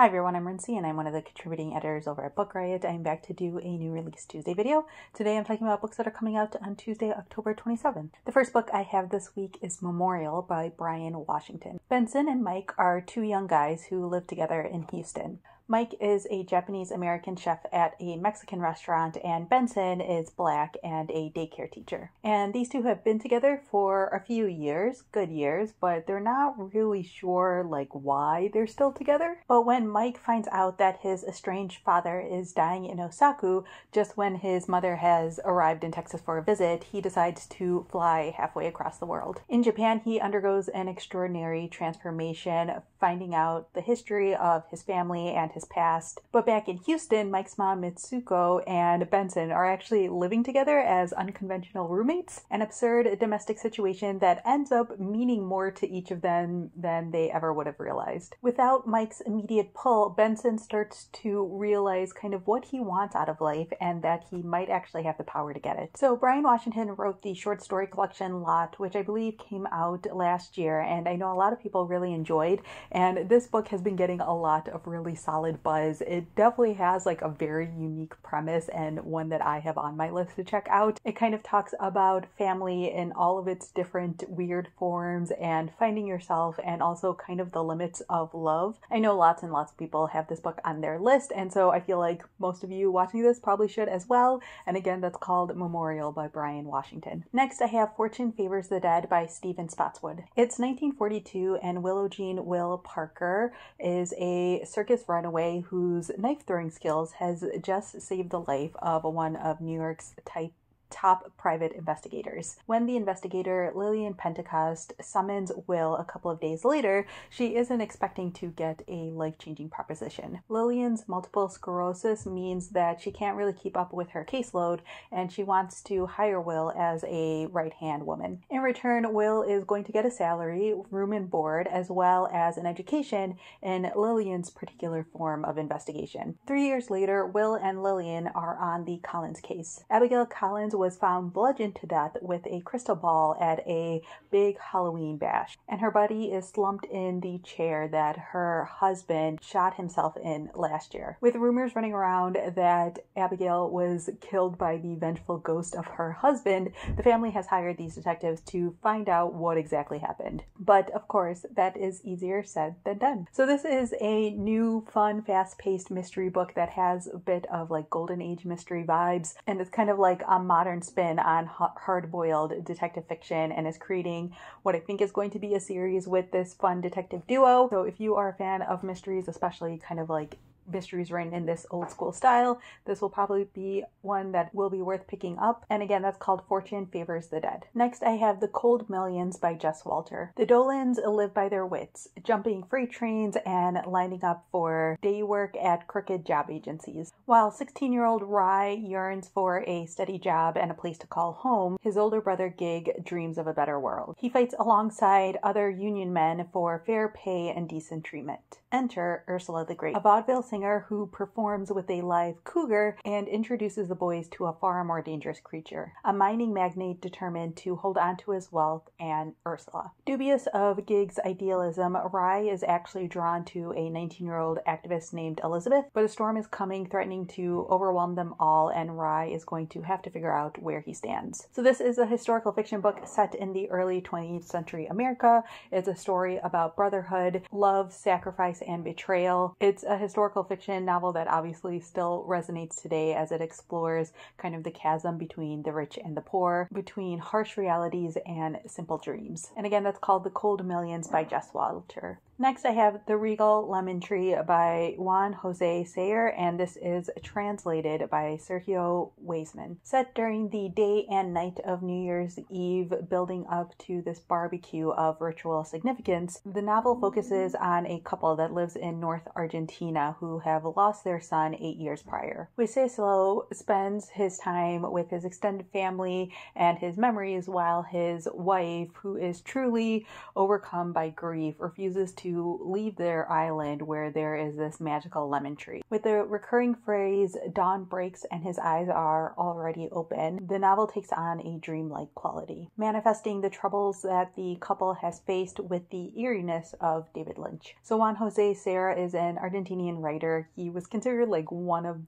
Hi everyone, I'm Rincy and I'm one of the contributing editors over at Book Riot. I'm back to do a new release Tuesday video. Today I'm talking about books that are coming out on Tuesday, October 27th. The first book I have this week is Memorial by Brian Washington. Benson and Mike are two young guys who live together in Houston. Mike is a Japanese American chef at a Mexican restaurant, and Benson is black and a daycare teacher. And these two have been together for a few years, good years, but they're not really sure like why they're still together. But when Mike finds out that his estranged father is dying in Osaka, just when his mother has arrived in Texas for a visit, he decides to fly halfway across the world. In Japan, he undergoes an extraordinary transformation, finding out the history of his family and his has passed. But back in Houston, Mike's mom, Mitsuko, and Benson are actually living together as unconventional roommates, an absurd domestic situation that ends up meaning more to each of them than they ever would have realized. Without Mike's immediate pull, Benson starts to realize kind of what he wants out of life and that he might actually have the power to get it. So Brian Washington wrote the short story collection Lot, which I believe came out last year, and I know a lot of people really enjoyed. And this book has been getting a lot of really solid solid buzz. It definitely has like a very unique premise and one that I have on my list to check out. It kind of talks about family in all of its different weird forms and finding yourself and also kind of the limits of love. I know lots and lots of people have this book on their list, and so I feel like most of you watching this probably should as well. And again, that's called Memorial by Brian Washington. Next, I have Fortune Favors the Dead by Stephen Spotswood. It's 1942, and Willow Jean Will Parker is a circus runaway whose knife throwing skills has just saved the life of one of New York's type top private investigators. When the investigator Lillian Pentecost summons Will a couple of days later, she isn't expecting to get a life changing proposition. Lillian's multiple sclerosis means that she can't really keep up with her caseload and she wants to hire Will as a right hand woman. In return, Will is going to get a salary, room and board, as well as an education in Lillian's particular form of investigation. Three years later, Will and Lillian are on the Collins case. Abigail Collins was found bludgeoned to death with a crystal ball at a big Halloween bash. And her body is slumped in the chair that her husband shot himself in last year. With rumors running around that Abigail was killed by the vengeful ghost of her husband, the family has hired these detectives to find out what exactly happened. But of course, that is easier said than done. So this is a new, fun, fast-paced mystery book that has a bit of like golden age mystery vibes, and it's kind of like a modern modern spin on hard boiled detective fiction and is creating what I think is going to be a series with this fun detective duo. So if you are a fan of mysteries, especially kind of like mysteries written in this old school style. This will probably be one that will be worth picking up. And again, that's called Fortune Favors the Dead. Next, I have The Cold Millions by Jess Walter. The Dolans live by their wits, jumping freight trains and lining up for day work at crooked job agencies. While 16 year old Rye yearns for a steady job and a place to call home, his older brother Gig dreams of a better world. He fights alongside other union men for fair pay and decent treatment. Enter Ursula the Great, a vaudeville singer singer who performs with a live cougar and introduces the boys to a far more dangerous creature, a mining magnate determined to hold on to his wealth, and Ursula. Dubious of Gig's idealism, Rye is actually drawn to a 19 year old activist named Elizabeth, but a storm is coming, threatening to overwhelm them all, and Rye is going to have to figure out where he stands. So, this is a historical fiction book set in the early 20th century America. It's a story about brotherhood, love, sacrifice, and betrayal. It's a historical fiction novel that obviously still resonates today as it explores kind of the chasm between the rich and the poor, between harsh realities and simple dreams. And again, that's called The Cold Millions by Jess Walter. Next, I have The Regal Lemon Tree by Juan Jose Sayer, and this is translated by Sergio Weisman. Set during the day and night of New Year's Eve, building up to this barbecue of ritual significance, the novel focuses on a couple that lives in North Argentina who have lost their son eight years prior. Weiseslo spends his time with his extended family and his memories while his wife, who is truly overcome by grief, refuses to to leave their island where there is this magical lemon tree. With the recurring phrase, dawn breaks and his eyes are already open, the novel takes on a dreamlike quality, manifesting the troubles that the couple has faced with the eeriness of David Lynch. So Juan Jose Serra is an Argentinian writer. He was considered like one of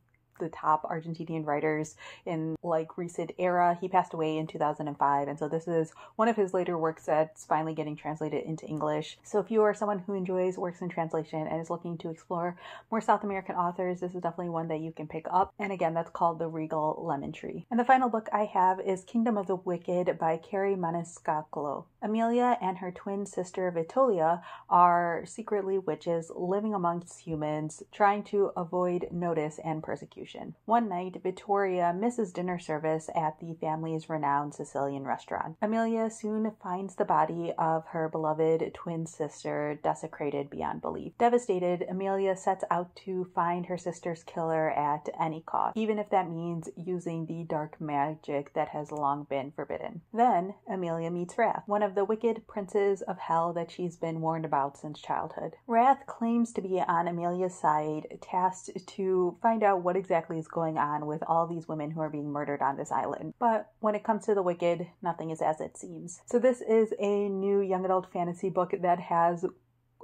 the top Argentinian writers in like recent era. He passed away in 2005, and so this is one of his later works that's finally getting translated into English. So if you are someone who enjoys works in translation and is looking to explore more South American authors, this is definitely one that you can pick up. And again, that's called The Regal Lemon Tree. And the final book I have is Kingdom of the Wicked by Carrie Maniscalco. Amelia and her twin sister Vitolia are secretly witches living amongst humans, trying to avoid notice and persecution. One night, Vittoria misses dinner service at the family's renowned Sicilian restaurant. Amelia soon finds the body of her beloved twin sister desecrated beyond belief. Devastated, Amelia sets out to find her sister's killer at any cost, even if that means using the dark magic that has long been forbidden. Then, Amelia meets Wrath, one of the wicked princes of hell that she's been warned about since childhood. Wrath claims to be on Amelia's side, tasked to find out what exactly exactly is going on with all these women who are being murdered on this island. But when it comes to the wicked, nothing is as it seems. So this is a new young adult fantasy book that has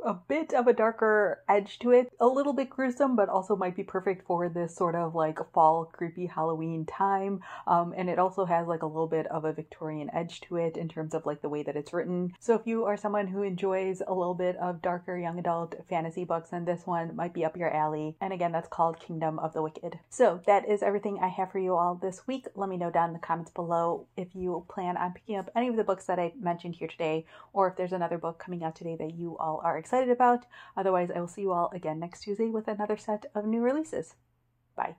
a bit of a darker edge to it, a little bit gruesome, but also might be perfect for this sort of like fall creepy Halloween time. Um, and it also has like a little bit of a Victorian edge to it in terms of like the way that it's written. So if you are someone who enjoys a little bit of darker young adult fantasy books, then this one might be up your alley. And again, that's called Kingdom of the Wicked. So that is everything I have for you all this week. Let me know down in the comments below if you plan on picking up any of the books that I mentioned here today, or if there's another book coming out today that you all are excited excited about. Otherwise, I will see you all again next Tuesday with another set of new releases. Bye.